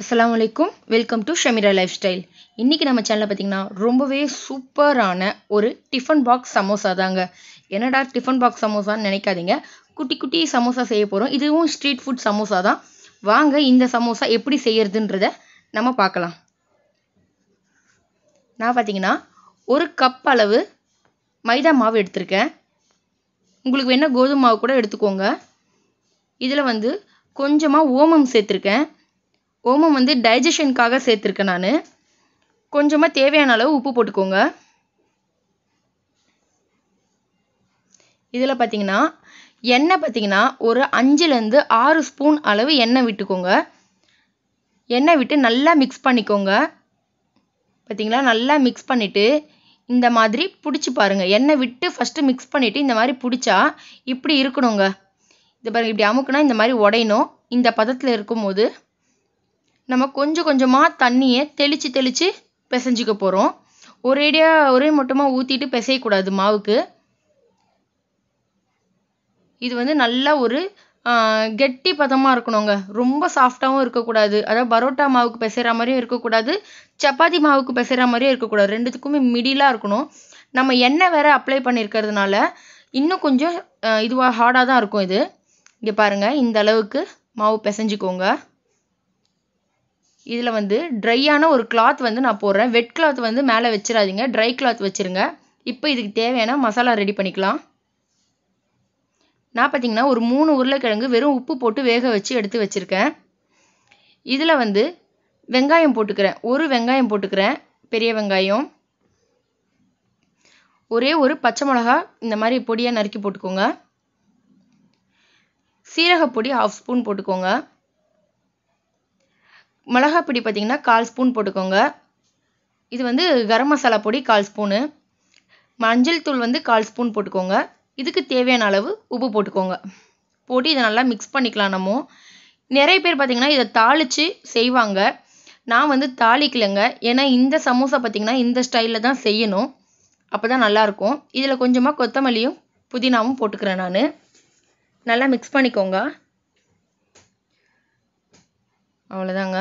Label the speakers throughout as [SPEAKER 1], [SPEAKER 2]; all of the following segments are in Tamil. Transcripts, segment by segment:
[SPEAKER 1] அஸ்லாம் வலைக்கும் welcome to Shameera lifestyle இன்றைக்கி நம்ம சேனலில் பார்த்திங்கன்னா ரொம்பவே சூப்பரான ஒரு டிஃபன் பாக்ஸ் சமோசா தாங்க என்னடா டிஃபன் பாக்ஸ் சமோசான்னு நினைக்காதீங்க குட்டி குட்டி சமோசா செய்ய போகிறோம் இதுவும் ஸ்ட்ரீட் ஃபுட் சமோசா தான் வாங்க இந்த சமோசா எப்படி செய்கிறதுன்றத நம்ம பார்க்கலாம் நான் பார்த்தீங்கன்னா ஒரு கப் அளவு மைதா மாவு எடுத்திருக்கேன் உங்களுக்கு வேணால் கோதுமை மாவு கூட எடுத்துக்கோங்க இதில் வந்து கொஞ்சமாக ஓமம் சேர்த்துருக்கேன் ஓமம் வந்து டைஜஷனுக்காக சேர்த்துருக்கேன் நான் கொஞ்சமாக தேவையான அளவு உப்பு போட்டுக்கோங்க இதில் பார்த்தீங்கன்னா எண்ணெய் பார்த்தீங்கன்னா ஒரு அஞ்சுலேருந்து ஆறு ஸ்பூன் அளவு எண்ணெய் விட்டுக்கோங்க எண்ணெய் விட்டு நல்லா மிக்ஸ் பண்ணிக்கோங்க பார்த்தீங்களா நல்லா மிக்ஸ் பண்ணிவிட்டு இந்த மாதிரி பிடிச்சி பாருங்கள் எண்ணெய் விட்டு ஃபஸ்ட்டு மிக்ஸ் பண்ணிவிட்டு இந்த மாதிரி பிடிச்சா இப்படி இருக்கணுங்க இது பாருங்கள் இப்படி அமுக்குனா இந்த மாதிரி உடையணும் இந்த பதத்தில் இருக்கும்போது நம்ம கொஞ்சம் கொஞ்சமாக தண்ணியை தெளித்து தெளித்து பிசைஞ்சிக்க போகிறோம் ஒரேடியாக ஒரே மொட்டமாக ஊற்றிட்டு பிசையக்கூடாது மாவுக்கு இது வந்து நல்லா ஒரு கெட்டி பதமாக இருக்கணுங்க ரொம்ப சாஃப்டாகவும் இருக்கக்கூடாது அதாவது பரோட்டா மாவுக்கு பிசைகிற மாதிரியும் இருக்கக்கூடாது சப்பாத்தி மாவுக்கு பிசைகிற மாதிரியும் இருக்கக்கூடாது ரெண்டுத்துக்குமே மிடிலாக இருக்கணும் நம்ம எண்ணெய் வேறு அப்ளை பண்ணியிருக்கிறதுனால இன்னும் கொஞ்சம் இதுவாக ஹார்டாக தான் இருக்கும் இது இங்கே பாருங்கள் இந்த அளவுக்கு மாவு பிசைஞ்சிக்கோங்க இதில் வந்து ட்ரையான ஒரு கிளாத் வந்து நான் போடுறேன் வெட் கிளாத் வந்து மேலே வச்சிடாதீங்க ட்ரை கிளாத் வச்சுருங்க இப்போ இதுக்கு தேவையான மசாலா ரெடி பண்ணிக்கலாம் நான் பார்த்தீங்கன்னா ஒரு மூணு உருளைக்கிழங்கு வெறும் உப்பு போட்டு வேக வச்சு எடுத்து வச்சுருக்கேன் இதில் வந்து வெங்காயம் போட்டுக்கிறேன் ஒரு வெங்காயம் போட்டுக்கிறேன் பெரிய வெங்காயம் ஒரே ஒரு பச்சை மிளகா இந்த மாதிரி பொடியாக நறுக்கி போட்டுக்கோங்க சீரகப்பொடி ஹாஃப் ஸ்பூன் போட்டுக்கோங்க மிளகாப்பொடி பார்த்திங்கன்னா கால் ஸ்பூன் போட்டுக்கோங்க இது வந்து கரம் மசாலா பொடி கால் ஸ்பூனு மஞ்சள் தூள் வந்து கால் ஸ்பூன் போட்டுக்கோங்க இதுக்கு தேவையான அளவு உப்பு போட்டுக்கோங்க போட்டு இதை நல்லா மிக்ஸ் பண்ணிக்கலாம் நம்ம நிறைய பேர் பார்த்திங்கன்னா இதை தாளித்து செய்வாங்க நான் வந்து தாளிக்கலைங்க ஏன்னா இந்த சமோசா பார்த்திங்கன்னா இந்த ஸ்டைலில் தான் செய்யணும் அப்போ தான் நல்லாயிருக்கும் இதில் கொஞ்சமாக கொத்தமல்லியும் புதினாவும் போட்டுக்கிறேன் நான் நல்லா மிக்ஸ் பண்ணிக்கோங்க அவ்வளோதாங்க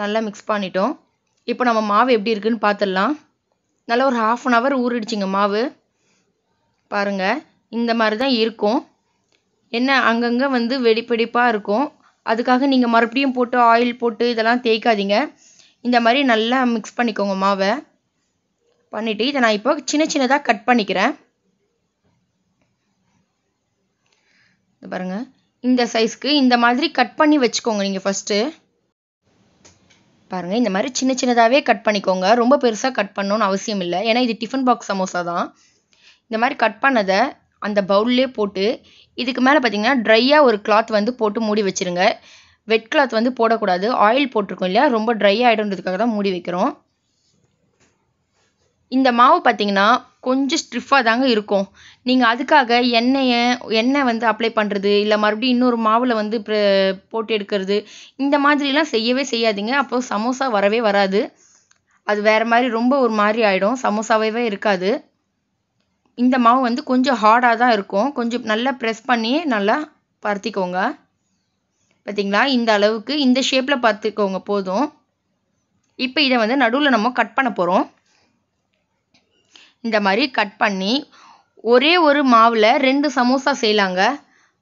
[SPEAKER 1] நல்லா மிக்ஸ் பண்ணிட்டோம் இப்போ நம்ம மாவு எப்படி இருக்குதுன்னு பார்த்துடலாம் நல்லா ஒரு ஹாஃப் அன் ஹவர் ஊறிடுச்சிங்க மாவு பாருங்கள் இந்த மாதிரி தான் இருக்கும் என்ன அங்கங்கே வந்து வெடிப்பெடிப்பாக இருக்கும் அதுக்காக நீங்கள் மறுபடியும் போட்டு ஆயில் போட்டு இதெல்லாம் தேய்க்காதீங்க இந்த மாதிரி நல்லா மிக்ஸ் பண்ணிக்கோங்க மாவை பண்ணிவிட்டு இதை நான் இப்போ சின்ன சின்னதாக கட் பண்ணிக்கிறேன் பாருங்கள் இந்த சைஸ்க்கு இந்த மாதிரி கட் பண்ணி வச்சுக்கோங்க நீங்கள் ஃபஸ்ட்டு பாருங்கள் இந்த மாதிரி சின்ன சின்னதாகவே கட் பண்ணிக்கோங்க ரொம்ப பெருசாக கட் பண்ணணும்னு அவசியம் இல்லை ஏன்னா இது டிஃபன் பாக்ஸ் சமோசா தான் இந்த மாதிரி கட் பண்ணதை அந்த பவுல்லே போட்டு இதுக்கு மேலே பார்த்தீங்கன்னா ட்ரையாக ஒரு கிளாத் வந்து போட்டு மூடி வச்சுருங்க வெட் கிளாத் வந்து போடக்கூடாது ஆயில் போட்டிருக்கோம் இல்லையா ரொம்ப ட்ரை ஆகிடும்ன்றதுக்காக தான் மூடி வைக்கிறோம் இந்த மாவு பார்த்தீங்கன்னா கொஞ்சம் ஸ்டிஃபாக தாங்க இருக்கும் நீங்கள் அதுக்காக எண்ணெயை எண்ணெய் வந்து அப்ளை பண்ணுறது இல்லை மறுபடியும் இன்னொரு மாவில் வந்து ப்ர போட்டு எடுக்கிறது இந்த மாதிரிலாம் செய்யவே செய்யாதீங்க அப்போ சமோசா வரவே வராது அது வேறு மாதிரி ரொம்ப ஒரு மாதிரி ஆகிடும் சமோசாவே இருக்காது இந்த மாவு வந்து கொஞ்சம் ஹார்டாக தான் இருக்கும் கொஞ்சம் நல்லா ப்ரெஸ் பண்ணி நல்லா பருத்திக்கோங்க பார்த்தீங்களா இந்த அளவுக்கு இந்த ஷேப்பில் பார்த்துக்கோங்க போதும் இப்போ இதை வந்து நடுவில் நம்ம கட் பண்ண போகிறோம் இந்த மாதிரி கட் பண்ணி ஒரே ஒரு மாவில் ரெண்டு சமோசா செய்யலாங்க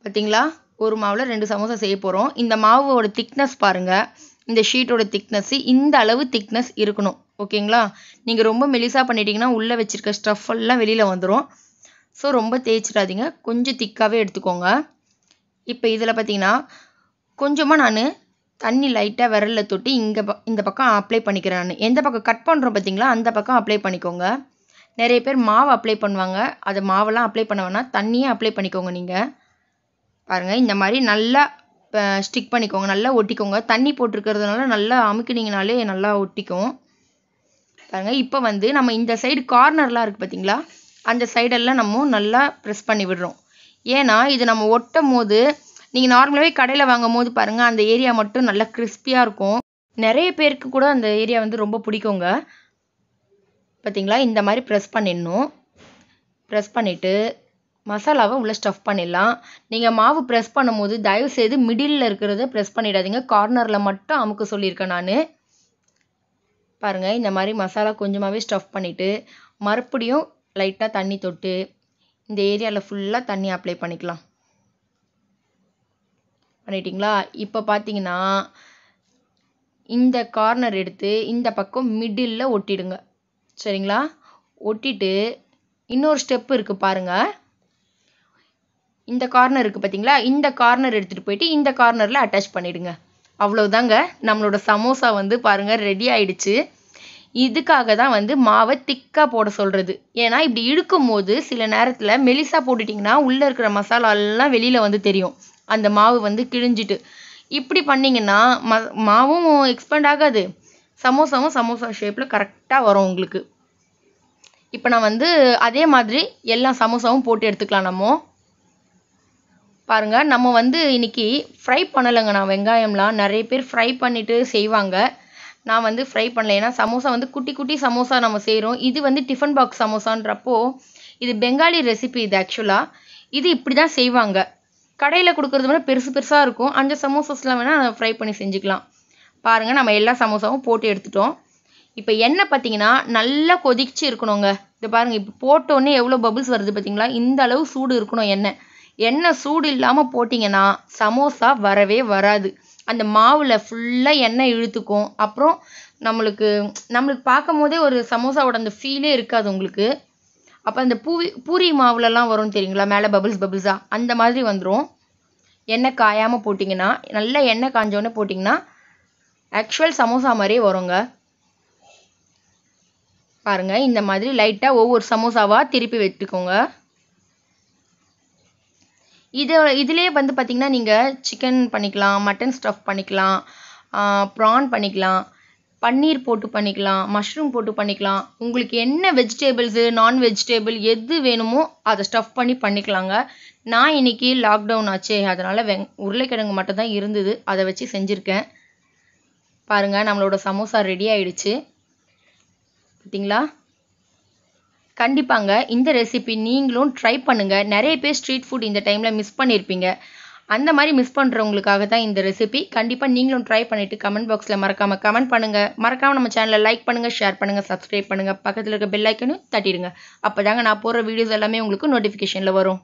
[SPEAKER 1] பார்த்தீங்களா ஒரு மாவில் ரெண்டு சமோசா செய்ய போகிறோம் இந்த மாவோட திக்னஸ் பாருங்கள் இந்த ஷீட்டோட திக்னஸ் இந்த அளவு திக்னஸ் இருக்கணும் ஓகேங்களா நீங்கள் ரொம்ப மெலிசாக பண்ணிட்டீங்கன்னா உள்ளே வச்சுருக்க ஸ்டஃப் எல்லாம் வெளியில் வந்துடும் ஸோ ரொம்ப தேய்ச்சிடாதீங்க கொஞ்சம் திக்காகவே எடுத்துக்கோங்க இப்போ இதில் பார்த்தீங்கன்னா கொஞ்சமாக நான் தண்ணி லைட்டாக விரலில் தொட்டு இங்கே இந்த பக்கம் அப்ளை பண்ணிக்கிறேன் நான் எந்த பக்கம் கட் பண்ணுறோம் பார்த்தீங்களா அந்த பக்கம் அப்ளை பண்ணிக்கோங்க நிறைய பேர் மாவு அப்ளை பண்ணுவாங்க அது மாவெல்லாம் அப்ளை பண்ண வேணாம் தண்ணியே அப்ளை பண்ணிக்கோங்க நீங்கள் பாருங்கள் இந்த மாதிரி நல்லா ஸ்டிக் பண்ணிக்கோங்க நல்லா ஒட்டிக்கோங்க தண்ணி போட்டிருக்கிறதுனால நல்லா அமுக்கினீங்கனாலே நல்லா ஒட்டிக்கும் பாருங்கள் இப்போ வந்து நம்ம இந்த சைடு கார்னர்லாம் இருக்குது பார்த்தீங்களா அந்த சைடெல்லாம் நம்ம நல்லா ப்ரெஸ் பண்ணி விடுறோம் ஏன்னா இது நம்ம ஒட்டும் போது நீங்கள் நார்மலாகவே கடையில் வாங்கும் போது பாருங்கள் அந்த ஏரியா மட்டும் நல்லா கிறிஸ்பியாக இருக்கும் நிறைய பேருக்கு கூட அந்த ஏரியா வந்து ரொம்ப பிடிக்குங்க பார்த்தீங்களா இந்த மாதிரி ப்ரெஸ் பண்ணிடணும் ப்ரெஸ் பண்ணிவிட்டு மசாலாவை உள்ளே ஸ்டஃப் பண்ணிடலாம் நீங்கள் மாவு ப்ரெஸ் பண்ணும்போது தயவுசெய்து மிடிலில் இருக்கிறத ப்ரெஸ் பண்ணிடாதீங்க கார்னரில் மட்டும் அமுக்க சொல்லியிருக்கேன் நான் பாருங்கள் இந்த மாதிரி மசாலா கொஞ்சமாகவே ஸ்டஃப் பண்ணிவிட்டு மறுபடியும் லைட்டாக தண்ணி தொட்டு இந்த ஏரியாவில் ஃபுல்லாக தண்ணி அப்ளை பண்ணிக்கலாம் பண்ணிட்டிங்களா இப்போ பார்த்தீங்கன்னா இந்த கார்னர் எடுத்து இந்த பக்கம் மிடில் ஒட்டிடுங்க சரிங்களா ஒட்டிட்டு இன்னொரு ஸ்டெப் இருக்குது பாருங்கள் இந்த கார்னர் இருக்குது பார்த்தீங்களா இந்த கார்னர் எடுத்துகிட்டு போயிட்டு இந்த கார்னரில் அட்டாச் பண்ணிவிடுங்க அவ்வளோதாங்க நம்மளோட சமோசா வந்து பாருங்கள் ரெடி ஆயிடுச்சு இதுக்காக தான் வந்து மாவை திக்காக போட சொல்கிறது ஏன்னா இப்படி இழுக்கும் போது சில நேரத்தில் மெலிசாக போட்டுட்டிங்கன்னா உள்ளே இருக்கிற மசாலா எல்லாம் வெளியில் வந்து தெரியும் அந்த மாவு வந்து கிழிஞ்சிட்டு இப்படி பண்ணிங்கன்னா மாவும் எக்ஸ்பேண்ட் ஆகாது சமோசாவும் சமோசா ஷேப்பில் கரெக்டாக வரும் உங்களுக்கு இப்போ நான் வந்து அதே மாதிரி எல்லா சமோசாவும் போட்டு எடுத்துக்கலாம் நம்ம பாருங்கள் நம்ம வந்து இன்றைக்கி ஃப்ரை பண்ணலைங்க நான் வெங்காயம்லாம் நிறைய பேர் ஃப்ரை பண்ணிவிட்டு செய்வாங்க நான் வந்து ஃப்ரை பண்ணல ஏன்னா சமோசா வந்து குட்டி குட்டி சமோசா நம்ம செய்கிறோம் இது வந்து டிஃபன் பாக்ஸ் சமோசான்றப்போ இது பெங்காலி ரெசிபி இது ஆக்சுவலாக இது இப்படி தான் செய்வாங்க கடையில் கொடுக்குறது விட பெருசு பெருசாக இருக்கும் அந்த சமோசாஸ்லாம் வேணால் ஃப்ரை பண்ணி செஞ்சுக்கலாம் பாருங்கள் நம்ம எல்லா சமோசாவும் போட்டு எடுத்துட்டோம் இப்போ எண்ணெய் பார்த்தீங்கன்னா நல்லா கொதிச்சு இருக்கணுங்க இது பாருங்கள் இப்போ போட்டோன்னே எவ்வளோ பபுள்ஸ் வருது பார்த்தீங்களா இந்த அளவு சூடு இருக்கணும் எண்ணெய் எண்ணெய் சூடு இல்லாமல் போட்டிங்கன்னா சமோசா வரவே வராது அந்த மாவில் ஃபுல்லாக எண்ணெய் இழுத்துக்கும் அப்புறம் நம்மளுக்கு நம்மளுக்கு பார்க்கும் போதே ஒரு சமோசாவோட அந்த ஃபீலே இருக்காது உங்களுக்கு அப்போ அந்த பூவி பூரி மாவுலலாம் வரும் தெரியுங்களா மேலே பபுள்ஸ் பபுள்ஸாக அந்த மாதிரி வந்துடும் எண்ணெய் காயாமல் போட்டிங்கன்னா நல்லா எண்ணெய் காஞ்சோடனே போட்டிங்கன்னா ஆக்சுவல் சமோசா மாதிரியே வருங்க பாருங்கள் இந்த மாதிரி லைட்டாக ஒவ்வொரு சமோசாவாக திருப்பி வெட்டுக்கோங்க இது இதுலேயே வந்து பார்த்திங்கன்னா நீங்கள் சிக்கன் பண்ணிக்கலாம் மட்டன் ஸ்டஃப் பண்ணிக்கலாம் ப்ரான் பண்ணிக்கலாம் பன்னீர் போட்டு பண்ணிக்கலாம் மஷ்ரூம் போட்டு பண்ணிக்கலாம் உங்களுக்கு என்ன வெஜிடேபிள்ஸு நான் வெஜிடேபிள் எது வேணுமோ அதை ஸ்டஃப் பண்ணி பண்ணிக்கலாங்க நான் இன்றைக்கி லாக்டவுன் ஆச்சு அதனால் வெங் உருளைக்கிழங்கு மட்டும் தான் இருந்தது அதை வச்சு செஞ்சுருக்கேன் பாருங்கள் நம்மளோட சமோசா ரெடி ஆயிடுச்சு பார்த்தீங்களா கண்டிப்பாங்க இந்த ரெசிபி நீங்களும் ட்ரை பண்ணுங்கள் நிறைய பேர் ஸ்ட்ரீட் ஃபுட் இந்த டைமில் மிஸ் பண்ணியிருப்பீங்க அந்த மாதிரி மிஸ் பண்ணுறவங்களுக்காக தான் இந்த ரெசிபி கண்டிப்பாக நீங்களும் ட்ரை பண்ணிவிட்டு கமெண்ட் பாக்ஸில் மறக்காமல் கமெண்ட் பண்ணுங்கள் மறக்காமல் நம்ம சேனலில் லைக் பண்ணுங்கள் ஷேர் பண்ணுங்கள் சப்ஸ்கிரைப் பண்ணுங்கள் பக்கத்தில் இருக்க பெல் ஐக்கனும் தட்டிடுங்க அப்போ தாங்க நான் போடுற வீடியோஸ் எல்லாமே உங்களுக்கு நோட்டிஃபிகேஷனில் வரும்